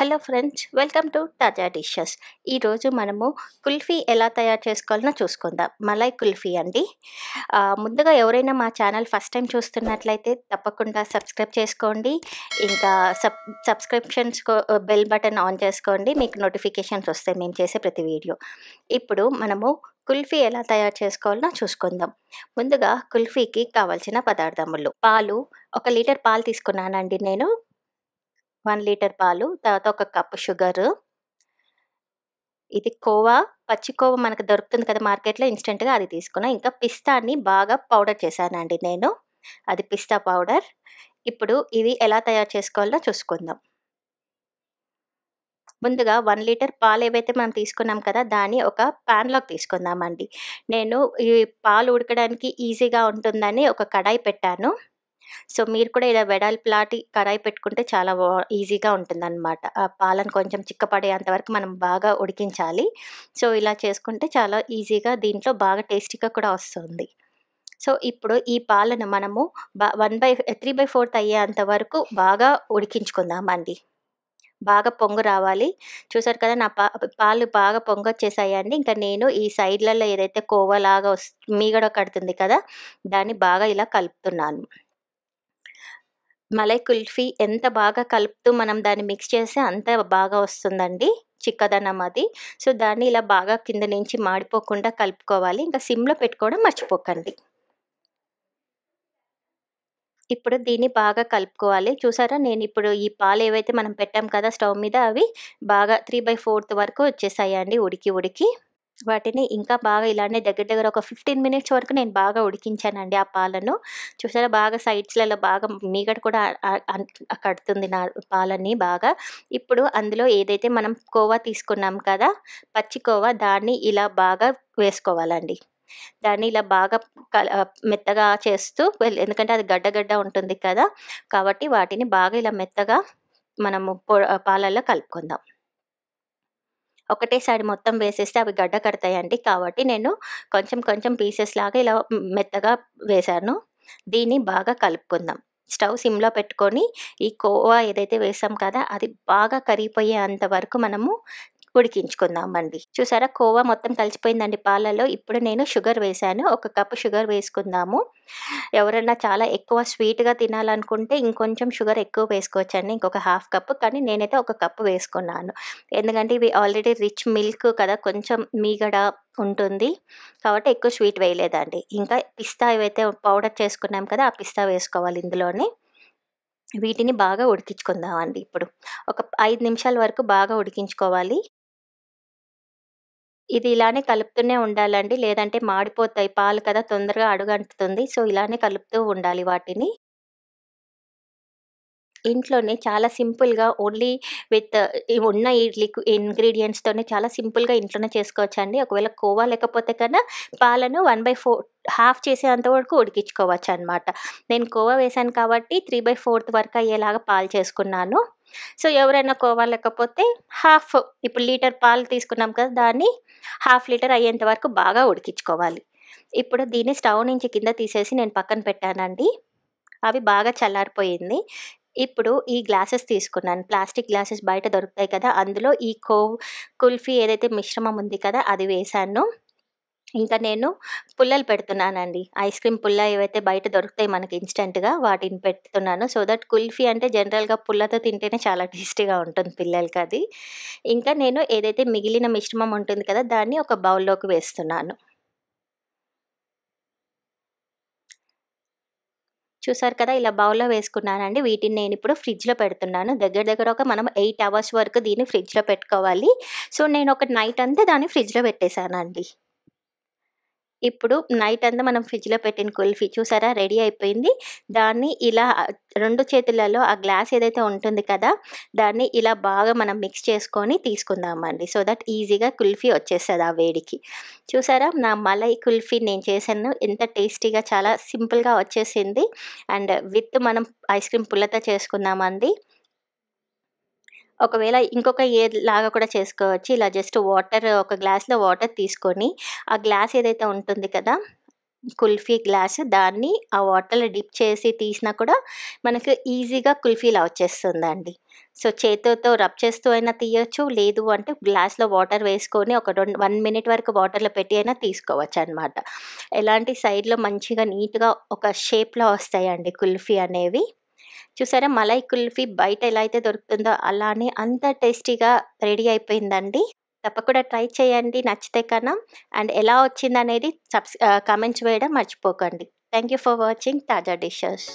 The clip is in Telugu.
hello friends welcome to Taaza dishes ఈరోజు మనము కుల్ఫీ ఎలా తయారు చేసుకోవాలో చూసుకుందాం మలై కుల్ఫీ అండి ముందుగా ఎవరైనా మా ఛానల్ ఫస్ట్ టైం చూస్తున్నట్లయితే తప్పకుండా సబ్స్క్రైబ్ చేసుకోండి ఇంకా sub subscriptions bell button on చేసుకోండి మీకు నోటిఫికేషన్స్ వస్తాయి మేము చేసే ప్రతి వీడియో ఇప్పుడు మనము కుల్ఫీ ఎలా తయారు చేసుకోవాలో చూసుకుందాం ముందుగా కుల్ఫీకి కావాల్సిన పదార్థములు పాలు ఒక లీటర్ పాలు తీసుకున్నానండి నేను వన్ లీటర్ పాలు తర్వాత ఒక కప్పు షుగరు ఇది కోవా పచ్చి కోవా మనకు దొరుకుతుంది కదా మార్కెట్లో ఇన్స్టెంట్గా అది తీసుకున్నాను ఇంకా పిస్తాని బాగా పౌడర్ చేశానండి నేను అది పిస్తా పౌడర్ ఇప్పుడు ఇవి ఎలా తయారు చేసుకోవాలో చూసుకుందాం ముందుగా వన్ లీటర్ పాలు ఏవైతే మనం తీసుకున్నాం కదా దాన్ని ఒక ప్యాన్లోకి తీసుకుందామండి నేను ఈ పాలు ఉడకడానికి ఈజీగా ఉంటుందని ఒక కడాయి పెట్టాను సో మీరు కూడా ఇలా ప్లాటి కడాయి పెట్టుకుంటే చాలా ఈజీగా ఉంటుందన్నమాట ఆ పాలను కొంచెం చిక్కపడేంత వరకు మనం బాగా ఉడికించాలి సో ఇలా చేసుకుంటే చాలా ఈజీగా దీంట్లో బాగా టేస్టీగా కూడా వస్తుంది సో ఇప్పుడు ఈ పాలను మనము one by three by fourth అయ్యేంత వరకు బాగా ఉడికించుకుందామండి బాగా పొంగు రావాలి చూసారు కదా నా పా పాలు బాగా వచ్చేసాయండి ఇంకా నేను ఈ సైడ్లలో ఏదైతే కోవలాగా వస్ మీగడ కడుతుంది కదా దాన్ని బాగా ఇలా కలుపుతున్నాను మలై కుల్ఫీ ఎంత బాగా కలుపుతూ మనం దాన్ని మిక్స్ చేస్తే అంత బాగా వస్తుందండి చిక్కదనం అది సో దాన్ని ఇలా బాగా కింద నుంచి మాడిపోకుండా కలుపుకోవాలి ఇంకా సిమ్లో పెట్టుకోవడం మర్చిపోకండి ఇప్పుడు దీన్ని బాగా కలుపుకోవాలి చూసారా నేను ఇప్పుడు ఈ పాలు ఏవైతే మనం పెట్టాం కదా స్టవ్ మీద అవి బాగా త్రీ బై ఫోర్త్ వరకు వచ్చేసాయండి ఉడికి ఉడికి వాటిని ఇంకా బాగా ఇలానే దగ్గర దగ్గర ఒక ఫిఫ్టీన్ మినిట్స్ వరకు నేను బాగా ఉడికించానండి ఆ పాలను చూసారా బాగా సైడ్స్లలో బాగా మీగడ కూడా కడుతుంది నా పాలని బాగా ఇప్పుడు అందులో ఏదైతే మనం కోవా తీసుకున్నాం కదా పచ్చి కోవా దాన్ని ఇలా బాగా వేసుకోవాలండి దాన్ని ఇలా బాగా మెత్తగా చేస్తూ ఎందుకంటే అది గడ్డగడ్డ ఉంటుంది కదా కాబట్టి వాటిని బాగా ఇలా మెత్తగా మనము పాలల్లో కలుపుకుందాం ఒకటేసారి మొత్తం వేసేస్తే అవి గడ్డ కడతాయండి కాబట్టి నేను కొంచెం కొంచెం పీసెస్ లాగా ఇలా మెత్తగా వేశాను దీన్ని బాగా కలుపుకుందాం స్టవ్ సిమ్లో పెట్టుకొని ఈ కోవా ఏదైతే వేసాం కదా అది బాగా కరిగిపోయేంత వరకు మనము ఉడికించుకుందామండి చూసారా కోవా మొత్తం కలిసిపోయిందండి పాలలో ఇప్పుడు నేను షుగర్ వేశాను ఒక కప్పు షుగర్ వేసుకుందాము ఎవరైనా చాలా ఎక్కువ స్వీట్గా తినాలనుకుంటే ఇంకొంచెం షుగర్ ఎక్కువ వేసుకోవచ్చండి ఇంకొక హాఫ్ కప్పు కానీ నేనైతే ఒక కప్పు వేసుకున్నాను ఎందుకంటే ఇవి ఆల్రెడీ రిచ్ మిల్క్ కదా కొంచెం మీగడ ఉంటుంది కాబట్టి ఎక్కువ స్వీట్ వేయలేదండి ఇంకా పిస్తా ఏవైతే పౌడర్ చేసుకున్నాం కదా ఆ పిస్తా వేసుకోవాలి ఇందులోనే వీటిని బాగా ఉడికించుకుందామండి ఇప్పుడు ఒక ఐదు నిమిషాల వరకు బాగా ఉడికించుకోవాలి ఇది ఇలానే కలుపుతూనే ఉండాలండి లేదంటే మాడిపోతాయి పాలు కదా తొందరగా అడుగంటుతుంది సో ఇలానే కలుపుతూ ఉండాలి వాటిని ఇంట్లోనే చాలా సింపుల్గా ఓన్లీ విత్ ఉన్న ఈ లిక్విడ్ ఇంగ్రీడియంట్స్తోనే చాలా సింపుల్గా ఇంట్లోనే చేసుకోవచ్చండి ఒకవేళ కోవా లేకపోతే కన్నా పాలను వన్ బై ఫోర్ హాఫ్ చేసేంత వరకు ఉడికించుకోవచ్చు అనమాట నేను కోవా వేశాను కాబట్టి త్రీ బై ఫోర్త్ వరకు అయ్యేలాగా పాలు చేసుకున్నాను సో ఎవరైనా కోవా లేకపోతే హాఫ్ ఇప్పుడు లీటర్ పాలు తీసుకున్నాం కదా దాన్ని హాఫ్ లీటర్ అయ్యేంత వరకు బాగా ఉడికించుకోవాలి ఇప్పుడు దీన్ని స్టవ్ నుంచి కింద తీసేసి నేను పక్కన పెట్టానండి అవి బాగా చల్లారిపోయింది ఇప్పుడు ఈ గ్లాసెస్ తీసుకున్నాను ప్లాస్టిక్ గ్లాసెస్ బయట దొరుకుతాయి కదా అందులో ఈ కో కుల్ఫీ ఏదైతే మిశ్రమం ఉంది కదా అది వేశాను ఇంకా నేను పుల్లలు పెడుతున్నానండి ఐస్ క్రీమ్ పుల్ల ఏవైతే బయట దొరుకుతాయి మనకి ఇన్స్టెంట్గా వాటిని పెడుతున్నాను సో దట్ కుల్ఫీ అంటే జనరల్గా పుల్లతో తింటేనే చాలా టేస్టీగా ఉంటుంది పిల్లలకి అది ఇంకా నేను ఏదైతే మిగిలిన మిశ్రమం ఉంటుంది కదా దాన్ని ఒక బౌల్లోకి వేస్తున్నాను చూసారు కదా ఇలా బౌల్లో వేసుకున్నానండి వీటిని నేను ఇప్పుడు ఫ్రిడ్జ్లో పెడుతున్నాను దగ్గర దగ్గర ఒక మనం ఎయిట్ అవర్స్ వరకు దీన్ని ఫ్రిడ్జ్లో పెట్టుకోవాలి సో నేను ఒక నైట్ అంతా దాన్ని ఫ్రిడ్జ్లో పెట్టేశానండి ఇప్పుడు నైట్ అంతా మనం ఫ్రిడ్జ్లో పెట్టిన కుల్ఫీ చూసారా రెడీ అయిపోయింది దాన్ని ఇలా రెండు చేతులలో ఆ గ్లాస్ ఏదైతే ఉంటుంది కదా దాన్ని ఇలా బాగా మనం మిక్స్ చేసుకొని తీసుకుందామండి సో దట్ ఈజీగా కుల్ఫీ వచ్చేస్తుంది ఆ వేడికి చూసారా నా మలై కుల్ఫీ నేను చేశాను ఎంత టేస్టీగా చాలా సింపుల్గా వచ్చేసింది అండ్ విత్ మనం ఐస్ క్రీమ్ పుల్లతో చేసుకుందామండి ఒకవేళ ఇంకొక ఏ లాగా కూడా చేసుకోవచ్చు ఇలా జస్ట్ వాటర్ ఒక గ్లాస్లో వాటర్ తీసుకొని ఆ గ్లాస్ ఏదైతే ఉంటుంది కదా కుల్ఫీ గ్లాస్ దాన్ని ఆ వాటర్లో డిప్ చేసి తీసినా కూడా మనకు ఈజీగా కుల్ఫీలా వచ్చేస్తుందండి సో చేతితో రబ్ చేస్తూ అయినా తీయచ్చు లేదు అంటే గ్లాస్లో వాటర్ వేసుకొని ఒక రెండు వన్ మినిట్ వరకు వాటర్లో పెట్టి అయినా తీసుకోవచ్చు అనమాట ఎలాంటి సైడ్లో మంచిగా నీట్గా ఒక షేప్లో వస్తాయండి కుల్ఫీ అనేవి చూసారా మలై కుల్ఫీ బయట ఎలా అయితే దొరుకుతుందో అలానే అంత టేస్టీగా రెడీ అయిపోయిందండి తప్పకుండా ట్రై చేయండి నచ్చితే కన్నా అండ్ ఎలా వచ్చిందనేది సబ్స్ కామెంట్స్ వేయడం మర్చిపోకండి థ్యాంక్ యూ ఫర్ వాచింగ్ తాజా డిషెస్